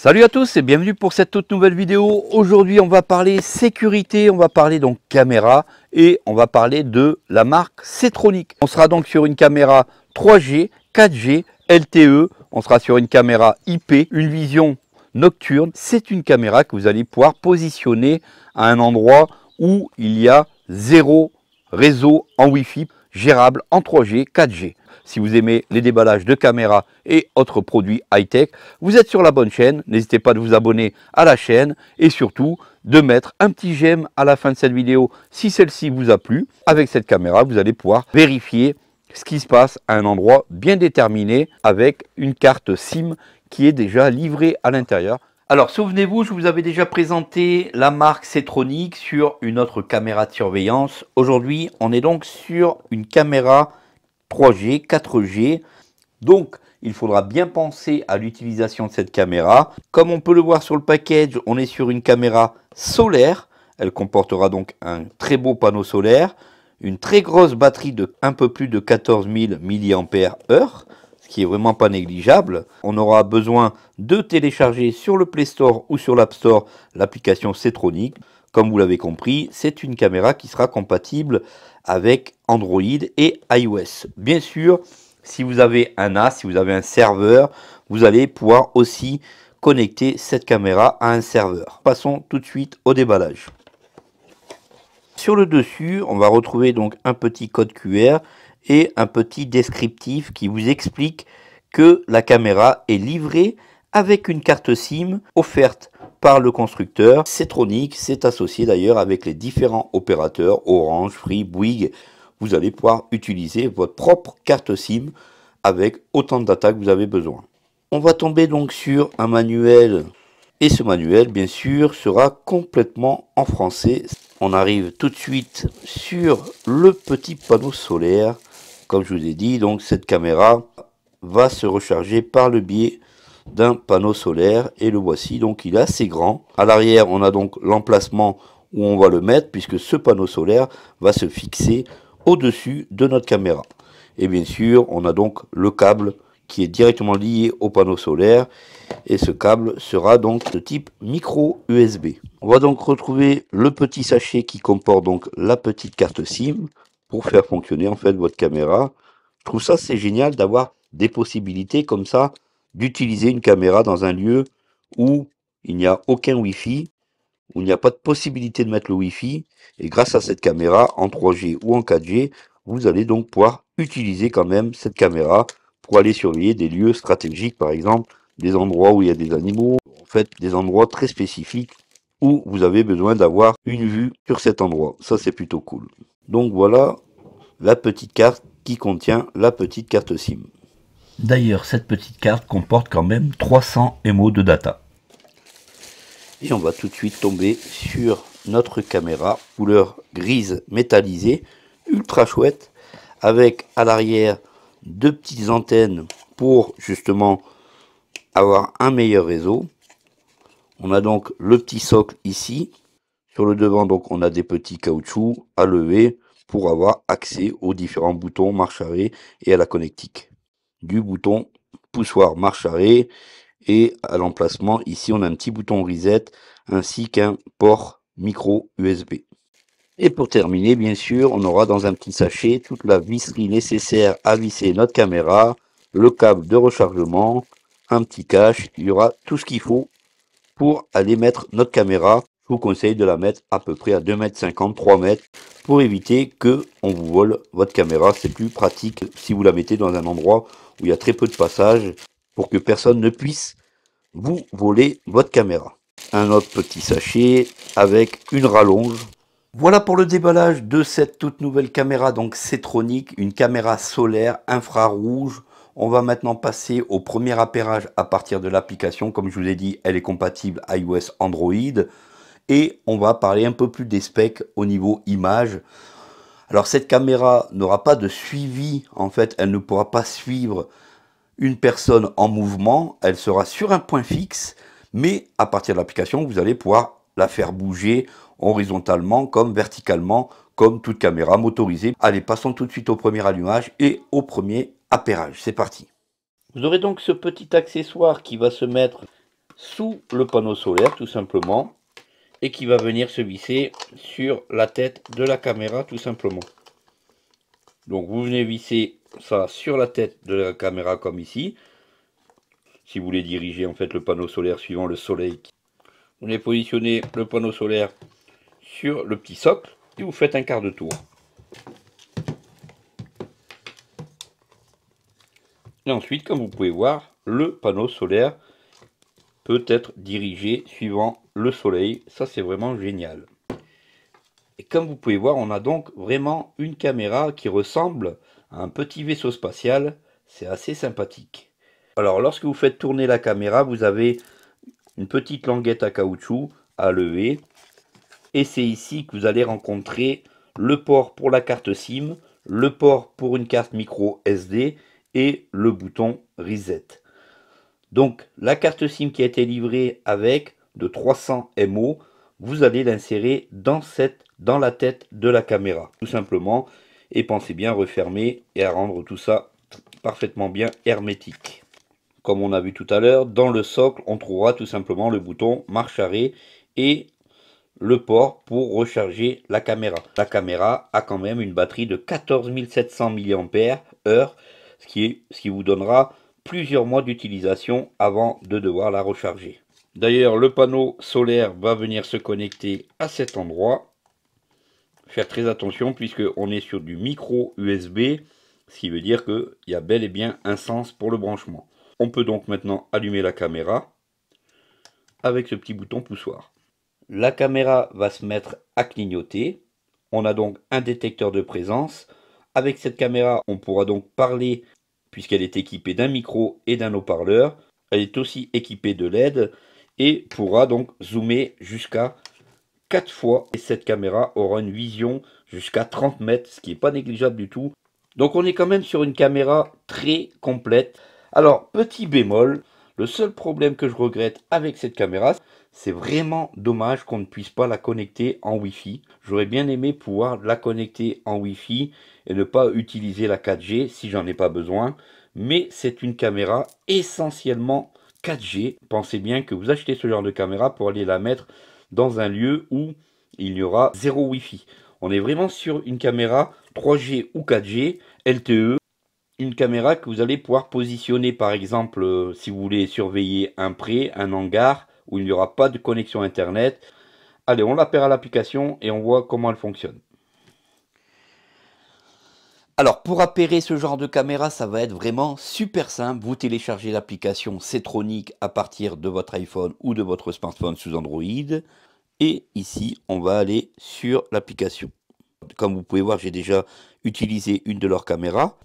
Salut à tous et bienvenue pour cette toute nouvelle vidéo. Aujourd'hui on va parler sécurité, on va parler donc caméra et on va parler de la marque Cetronic. On sera donc sur une caméra 3G, 4G, LTE, on sera sur une caméra IP, une vision nocturne. C'est une caméra que vous allez pouvoir positionner à un endroit où il y a zéro réseau en Wi-Fi gérable en 3G, 4G si vous aimez les déballages de caméras et autres produits high-tech, vous êtes sur la bonne chaîne. N'hésitez pas de vous abonner à la chaîne et surtout de mettre un petit j'aime à la fin de cette vidéo si celle-ci vous a plu. Avec cette caméra, vous allez pouvoir vérifier ce qui se passe à un endroit bien déterminé avec une carte SIM qui est déjà livrée à l'intérieur. Alors souvenez-vous, je vous avais déjà présenté la marque Cetronic sur une autre caméra de surveillance. Aujourd'hui, on est donc sur une caméra 3G, 4G. Donc, il faudra bien penser à l'utilisation de cette caméra. Comme on peut le voir sur le package, on est sur une caméra solaire. Elle comportera donc un très beau panneau solaire, une très grosse batterie de un peu plus de 14 000 mAh, ce qui est vraiment pas négligeable. On aura besoin de télécharger sur le Play Store ou sur l'App Store l'application Cetronic. Comme vous l'avez compris, c'est une caméra qui sera compatible avec Android et iOS. Bien sûr, si vous avez un NAS, si vous avez un serveur, vous allez pouvoir aussi connecter cette caméra à un serveur. Passons tout de suite au déballage. Sur le dessus, on va retrouver donc un petit code QR et un petit descriptif qui vous explique que la caméra est livrée avec une carte SIM offerte par le constructeur. Cetronic c'est associé d'ailleurs avec les différents opérateurs Orange, Free, Bouygues. Vous allez pouvoir utiliser votre propre carte SIM avec autant de data que vous avez besoin. On va tomber donc sur un manuel et ce manuel bien sûr sera complètement en français. On arrive tout de suite sur le petit panneau solaire. Comme je vous ai dit, donc cette caméra va se recharger par le biais d'un panneau solaire et le voici donc il est assez grand. À l'arrière on a donc l'emplacement où on va le mettre puisque ce panneau solaire va se fixer au-dessus de notre caméra. Et bien sûr on a donc le câble qui est directement lié au panneau solaire et ce câble sera donc de type micro USB. On va donc retrouver le petit sachet qui comporte donc la petite carte SIM pour faire fonctionner en fait votre caméra. Je trouve ça c'est génial d'avoir des possibilités comme ça d'utiliser une caméra dans un lieu où il n'y a aucun Wi-Fi, où il n'y a pas de possibilité de mettre le Wi-Fi. Et grâce à cette caméra en 3G ou en 4G, vous allez donc pouvoir utiliser quand même cette caméra pour aller surveiller des lieux stratégiques, par exemple, des endroits où il y a des animaux, en fait, des endroits très spécifiques où vous avez besoin d'avoir une vue sur cet endroit. Ça, c'est plutôt cool. Donc voilà la petite carte qui contient la petite carte SIM. D'ailleurs, cette petite carte comporte quand même 300 MO de data. Et on va tout de suite tomber sur notre caméra couleur grise métallisée, ultra chouette, avec à l'arrière deux petites antennes pour justement avoir un meilleur réseau. On a donc le petit socle ici. Sur le devant, donc, on a des petits caoutchoucs à lever pour avoir accès aux différents boutons marche arrêt et à la connectique du bouton poussoir marche arrêt. Et à l'emplacement, ici, on a un petit bouton reset ainsi qu'un port micro USB. Et pour terminer, bien sûr, on aura dans un petit sachet toute la visserie nécessaire à visser notre caméra, le câble de rechargement, un petit cache. Il y aura tout ce qu'il faut pour aller mettre notre caméra je vous conseille de la mettre à peu près à 2 mètres 50, 3 mètres pour éviter que on vous vole votre caméra. C'est plus pratique si vous la mettez dans un endroit où il y a très peu de passage pour que personne ne puisse vous voler votre caméra. Un autre petit sachet avec une rallonge. Voilà pour le déballage de cette toute nouvelle caméra, donc Cetronic, une caméra solaire infrarouge on va maintenant passer au premier appairage à partir de l'application. Comme je vous ai dit, elle est compatible iOS Android et on va parler un peu plus des specs au niveau image. Alors cette caméra n'aura pas de suivi, en fait elle ne pourra pas suivre une personne en mouvement, elle sera sur un point fixe, mais à partir de l'application vous allez pouvoir la faire bouger horizontalement comme verticalement, comme toute caméra motorisée. Allez, passons tout de suite au premier allumage et au premier appairage. C'est parti Vous aurez donc ce petit accessoire qui va se mettre sous le panneau solaire tout simplement et qui va venir se visser sur la tête de la caméra tout simplement. Donc vous venez visser ça sur la tête de la caméra comme ici. Si vous voulez diriger en fait le panneau solaire suivant le soleil, vous venez positionner le panneau solaire sur le petit socle et vous faites un quart de tour. Et ensuite, comme vous pouvez voir, le panneau solaire peut être dirigé suivant le soleil. Ça, c'est vraiment génial. Et comme vous pouvez voir, on a donc vraiment une caméra qui ressemble à un petit vaisseau spatial. C'est assez sympathique. Alors, lorsque vous faites tourner la caméra, vous avez une petite languette à caoutchouc à lever. Et c'est ici que vous allez rencontrer le port pour la carte SIM, le port pour une carte micro SD et le bouton Reset. Donc la carte SIM qui a été livrée avec de 300 MO, vous allez l'insérer dans, cette, dans la tête de la caméra, tout simplement. Et pensez bien à refermer et à rendre tout ça parfaitement bien hermétique. Comme on a vu tout à l'heure, dans le socle, on trouvera tout simplement le bouton marche arrêt et le port pour recharger la caméra. La caméra a quand même une batterie de 14 700 mAh, ce qui, est, ce qui vous donnera plusieurs mois d'utilisation avant de devoir la recharger. D'ailleurs, le panneau solaire va venir se connecter à cet endroit. Faire très attention puisqu'on est sur du micro USB, ce qui veut dire qu'il y a bel et bien un sens pour le branchement. On peut donc maintenant allumer la caméra avec ce petit bouton poussoir. La caméra va se mettre à clignoter. On a donc un détecteur de présence. Avec cette caméra, on pourra donc parler puisqu'elle est équipée d'un micro et d'un haut-parleur. Elle est aussi équipée de LED et pourra donc zoomer jusqu'à 4 fois. Et cette caméra aura une vision jusqu'à 30 mètres, ce qui n'est pas négligeable du tout. Donc on est quand même sur une caméra très complète. Alors, petit bémol, le seul problème que je regrette avec cette caméra, c'est vraiment dommage qu'on ne puisse pas la connecter en Wi-Fi. J'aurais bien aimé pouvoir la connecter en Wi-Fi et ne pas utiliser la 4G si j'en ai pas besoin. Mais c'est une caméra essentiellement 4G, pensez bien que vous achetez ce genre de caméra pour aller la mettre dans un lieu où il y aura zéro Wi-Fi. On est vraiment sur une caméra 3G ou 4G LTE. Une caméra que vous allez pouvoir positionner par exemple euh, si vous voulez surveiller un pré, un hangar où il n'y aura pas de connexion internet. Allez, on la perd à l'application et on voit comment elle fonctionne. Alors pour appairer ce genre de caméra, ça va être vraiment super simple. Vous téléchargez l'application Cetronic à partir de votre iPhone ou de votre smartphone sous Android. Et ici, on va aller sur l'application. Comme vous pouvez voir, j'ai déjà utilisé une de leurs caméras.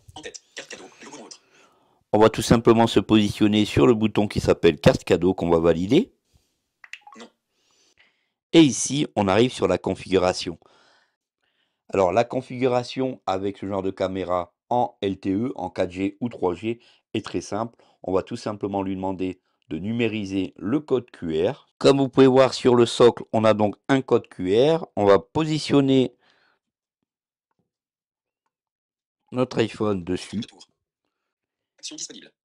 On va tout simplement se positionner sur le bouton qui s'appelle carte cadeau qu'on va valider. Et ici, on arrive sur la configuration. Alors la configuration avec ce genre de caméra en LTE, en 4G ou 3G est très simple. On va tout simplement lui demander de numériser le code QR. Comme vous pouvez voir sur le socle, on a donc un code QR. On va positionner notre iPhone dessus.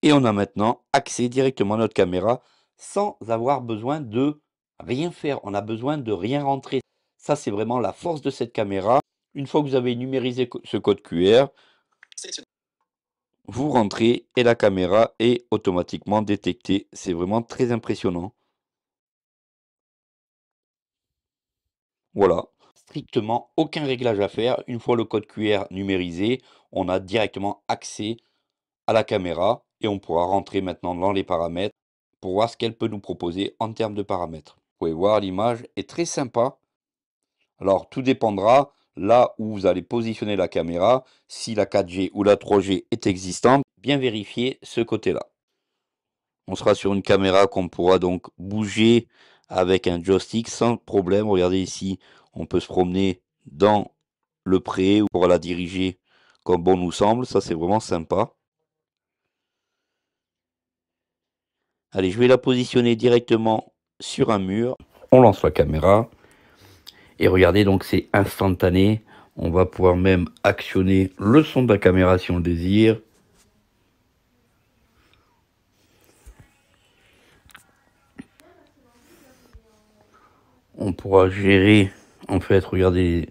Et on a maintenant accès directement à notre caméra sans avoir besoin de rien faire. On a besoin de rien rentrer. Ça, c'est vraiment la force de cette caméra. Une fois que vous avez numérisé ce code QR, vous rentrez et la caméra est automatiquement détectée. C'est vraiment très impressionnant. Voilà, strictement aucun réglage à faire. Une fois le code QR numérisé, on a directement accès à la caméra et on pourra rentrer maintenant dans les paramètres pour voir ce qu'elle peut nous proposer en termes de paramètres. Vous pouvez voir, l'image est très sympa. Alors, tout dépendra là où vous allez positionner la caméra, si la 4G ou la 3G est existante, bien vérifier ce côté-là. On sera sur une caméra qu'on pourra donc bouger avec un joystick sans problème. Regardez ici, on peut se promener dans le pré ou pour la diriger comme bon nous semble. Ça, c'est vraiment sympa. Allez, je vais la positionner directement sur un mur. On lance la caméra. Et regardez, donc c'est instantané. On va pouvoir même actionner le son de la caméra si on le désire. On pourra gérer, en fait, regardez,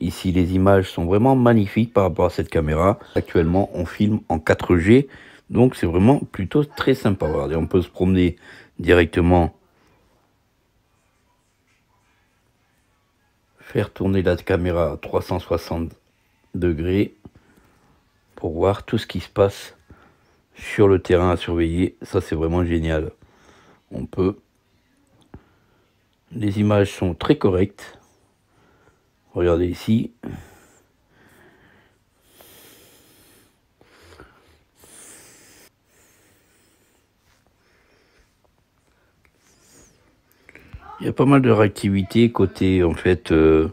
ici les images sont vraiment magnifiques par rapport à cette caméra. Actuellement, on filme en 4G, donc c'est vraiment plutôt très sympa. Regardez, on peut se promener directement faire tourner la caméra à 360 degrés pour voir tout ce qui se passe sur le terrain à surveiller. Ça, c'est vraiment génial. On peut. Les images sont très correctes. Regardez ici. Il y a pas mal de réactivité côté en fait euh,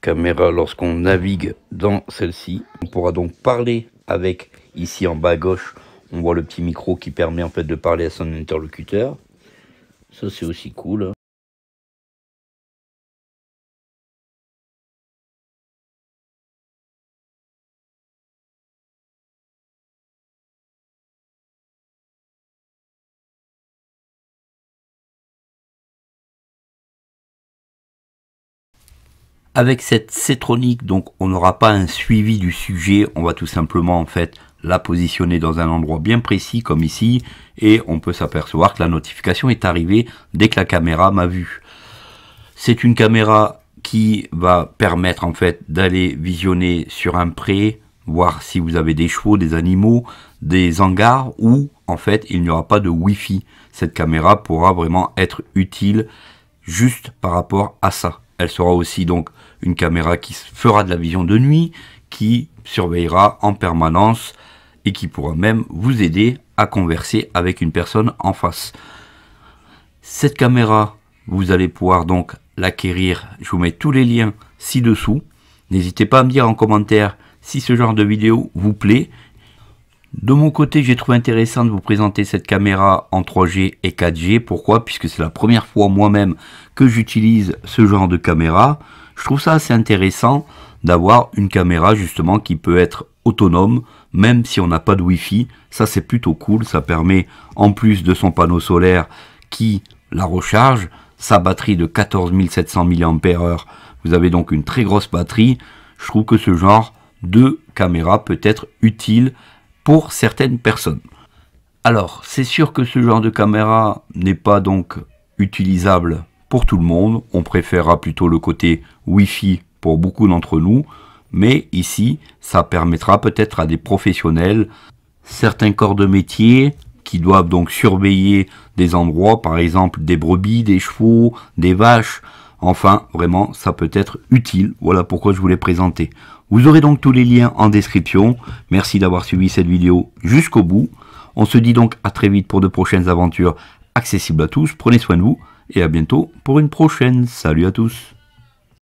caméra lorsqu'on navigue dans celle-ci. On pourra donc parler avec ici en bas à gauche, on voit le petit micro qui permet en fait de parler à son interlocuteur. Ça c'est aussi cool. Avec cette cétronique, donc on n'aura pas un suivi du sujet, on va tout simplement en fait la positionner dans un endroit bien précis comme ici et on peut s'apercevoir que la notification est arrivée dès que la caméra m'a vu. C'est une caméra qui va permettre en fait d'aller visionner sur un pré, voir si vous avez des chevaux, des animaux, des hangars ou en fait il n'y aura pas de Wi-Fi. Cette caméra pourra vraiment être utile juste par rapport à ça. Elle sera aussi donc une caméra qui fera de la vision de nuit, qui surveillera en permanence et qui pourra même vous aider à converser avec une personne en face. Cette caméra, vous allez pouvoir donc l'acquérir. Je vous mets tous les liens ci-dessous. N'hésitez pas à me dire en commentaire si ce genre de vidéo vous plaît de mon côté, j'ai trouvé intéressant de vous présenter cette caméra en 3G et 4G. Pourquoi Puisque c'est la première fois moi-même que j'utilise ce genre de caméra. Je trouve ça assez intéressant d'avoir une caméra justement qui peut être autonome, même si on n'a pas de Wi-Fi. Ça c'est plutôt cool, ça permet en plus de son panneau solaire qui la recharge, sa batterie de 14 700 mAh. Vous avez donc une très grosse batterie. Je trouve que ce genre de caméra peut être utile pour certaines personnes. Alors, c'est sûr que ce genre de caméra n'est pas donc utilisable pour tout le monde. On préférera plutôt le côté Wi-Fi pour beaucoup d'entre nous. Mais ici, ça permettra peut-être à des professionnels, certains corps de métier, qui doivent donc surveiller des endroits, par exemple des brebis, des chevaux, des vaches. Enfin, vraiment, ça peut être utile. Voilà pourquoi je vous présenter vous aurez donc tous les liens en description. Merci d'avoir suivi cette vidéo jusqu'au bout. On se dit donc à très vite pour de prochaines aventures accessibles à tous. Prenez soin de vous et à bientôt pour une prochaine. Salut à tous